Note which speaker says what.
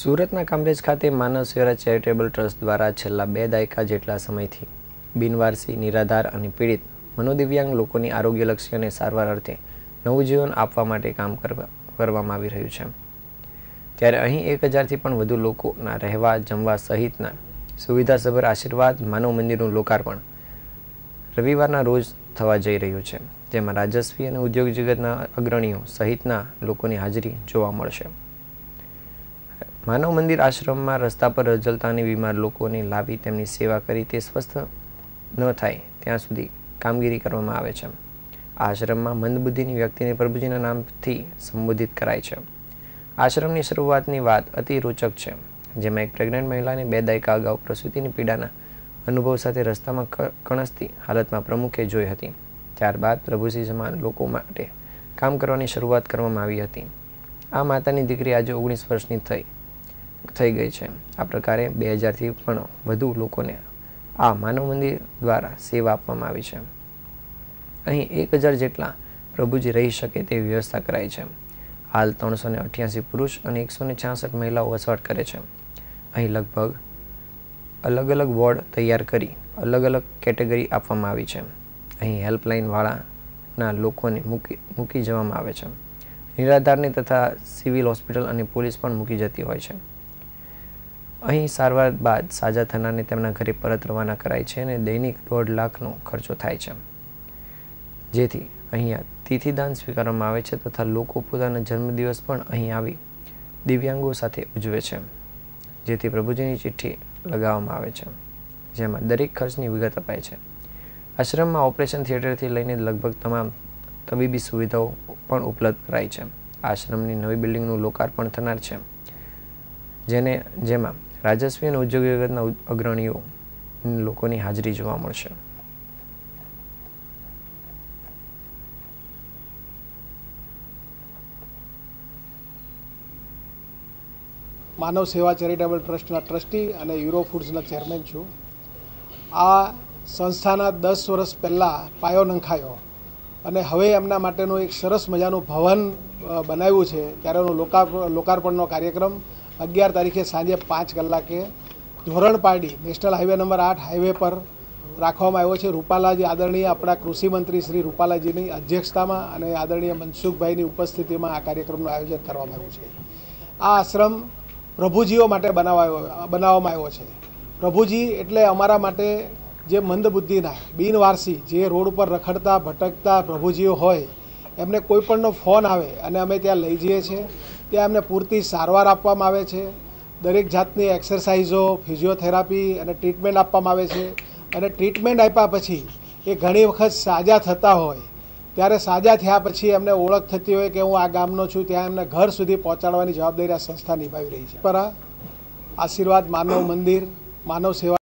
Speaker 1: સુરતના કામરેજ ખાતે માનવ સેવા ચેરિટેબલ ટ્રસ્ટ દ્વારા છેલ્લા બે દાયકા જેટલા સમયથી બિનવારસી નિરાધાર અને પીડિત મનોદિવ્યાંગ લોકોની આરોગ્યલક્ષી અને સારવાર અર્થે નવું જીવન આપવા માટે કામ કરવામાં આવી રહ્યું છે ત્યારે અહીં એક હજારથી પણ વધુ લોકોના રહેવા જમવા સહિતના સુવિધાસભર આશીર્વાદ માનવ મંદિરનું લોકાર્પણ રવિવારના રોજ થવા જઈ રહ્યું છે જેમાં રાજસ્વી અને ઉદ્યોગ જગતના અગ્રણીઓ સહિતના લોકોની હાજરી જોવા મળશે માનવ મંદિર આશ્રમમાં રસ્તા પર રજલતાની બીમાર લોકોને લાવી તેમની સેવા કરી તે સ્વસ્થ ન થાય ત્યાં સુધી કામગીરી કરવામાં આવે છે આશ્રમમાં મંદબુદ્ધિની વ્યક્તિને પ્રભુજીના નામથી સંબોધિત કરાય છે આશ્રમની શરૂઆતની વાત અતિ રોચક છે જેમાં એક પ્રેગ્નન્ટ મહિલાને બે દાયકા અગાઉ પ્રસૂતિની પીડાના અનુભવ સાથે રસ્તામાં કણસતી હાલતમાં પ્રમુખે જોઈ હતી ત્યારબાદ પ્રભુજી સમાન લોકો માટે કામ કરવાની શરૂઆત કરવામાં આવી હતી આ માતાની દીકરી આજે ઓગણીસ વર્ષની થઈ થઈ ગઈ છે આ પ્રકારે બે હજારથી પણ વધુ લોકોને આ માનવ મંદિર દ્વારા સેવા આપવામાં આવી છે અહીં એક હજાર જેટલા પ્રભુજી રહી શકે તેવી વ્યવસ્થા કરાઈ છે હાલ ત્રણસો ને અઠ્યાસી પુરુષ અને એકસો ને છાસઠ મહિલાઓ વસવાટ કરે છે અહીં લગભગ અલગ અલગ વોર્ડ તૈયાર કરી અલગ અલગ કેટેગરી આપવામાં આવી છે અહીં હેલ્પલાઇનવાળાના લોકોને મૂકી મૂકી જવામાં આવે છે નિરાધારની તથા સિવિલ હોસ્પિટલ અને પોલીસ પણ મૂકી જતી હોય છે અહીં સારવાર બાદ સાજા થનારને તેમના ઘરે પરત રવાના કરાય છે અને દૈનિક દોઢ લાખનો ખર્ચો થાય છે જેથી અહીંયા તિથિદાન સ્વીકારવામાં આવે છે તથા લોકો પોતાના જન્મદિવસ પણ અહીં આવી દિવ્યાંગો સાથે ઉજવે છે જેથી પ્રભુજીની ચિઠ્ઠી લગાવવામાં આવે છે જેમાં દરેક ખર્ચની વિગત અપાય છે આશ્રમમાં ઓપરેશન થિયેટરથી લઈને લગભગ તમામ તબીબી સુવિધાઓ પણ ઉપલબ્ધ કરાઈ છે આશ્રમની નવી બિલ્ડિંગનું લોકાર્પણ થનાર છે જેને જેમાં રાજસ્વી અને ઉદ્યોગ જગતના અગ્રણીઓ લોકોની હાજરી જોવા મળશે
Speaker 2: માનવ સેવા ચેરિટેબલ ટ્રસ્ટના ટ્રસ્ટી અને યુરો ફૂડ્સના ચેરમેન છું આ સંસ્થાના દસ વર્ષ પહેલાં પાયો નંખાયો અને હવે એમના માટેનું એક સરસ મજાનું ભવન બનાવ્યું છે ત્યારે લોકાર્પણનો કાર્યક્રમ અગિયાર તારીખે સાંજે પાંચ કલાકે ધોરણ પાડી નેશનલ હાઈવે નંબર આઠ હાઈવે પર રાખવામાં આવ્યો છે રૂપાલાજી આદરણીય આપણા કૃષિમંત્રી શ્રી રૂપાલાજીની અધ્યક્ષતામાં અને આદરણીય મનસુખભાઈની ઉપસ્થિતિમાં આ કાર્યક્રમનું આયોજન કરવામાં આવ્યું છે આ આશ્રમ પ્રભુજીઓ માટે બનાવાયો બનાવવામાં આવ્યો છે પ્રભુજી એટલે અમારા માટે જે મંદબુદ્ધિના બિનવારસી જે રોડ ઉપર રખડતા ભટકતા પ્રભુજીઓ હોય એમને કોઈપણનો ફોન આવે અને અમે ત્યાં લઈ જઈએ છીએ ત્યાં એમને પૂરતી સારવાર આપવામાં આવે છે દરેક જાતની એક્સરસાઇઝો ફિઝિયોથેરાપી અને ટ્રીટમેન્ટ આપવામાં આવે છે અને ટ્રીટમેન્ટ આપ્યા પછી એ ઘણી વખત સાજા થતા હોય ત્યારે સાજા થયા પછી એમને ઓળખ થતી હોય કે હું આ ગામનો છું ત્યાં એમને ઘર સુધી પહોંચાડવાની જવાબદારી આ સંસ્થા નિભાવી રહી છે પર આશીર્વાદ માનવ મંદિર માનવ સેવા